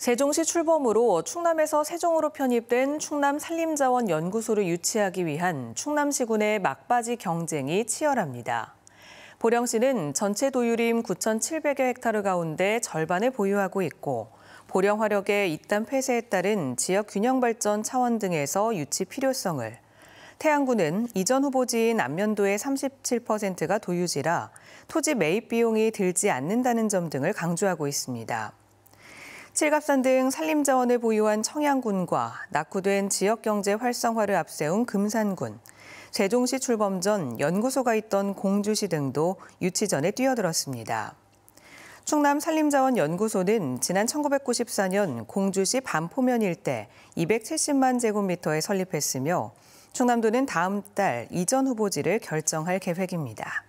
세종시 출범으로 충남에서 세종으로 편입된 충남 산림자원 연구소를 유치하기 위한 충남시군의 막바지 경쟁이 치열합니다. 보령시는 전체 도유림 9,700여 헥타르 가운데 절반을 보유하고 있고 보령 화력의 잇단 폐쇄에 따른 지역 균형 발전 차원 등에서 유치 필요성을 태양군은 이전 후보지인 안면도의 37%가 도유지라 토지 매입 비용이 들지 않는다는 점 등을 강조하고 있습니다. 칠갑산 등 산림자원을 보유한 청양군과 낙후된 지역경제 활성화를 앞세운 금산군, 세종시 출범 전 연구소가 있던 공주시 등도 유치전에 뛰어들었습니다. 충남 산림자원연구소는 지난 1994년 공주시 반포면 일대 270만 제곱미터에 설립했으며 충남도는 다음 달 이전 후보지를 결정할 계획입니다.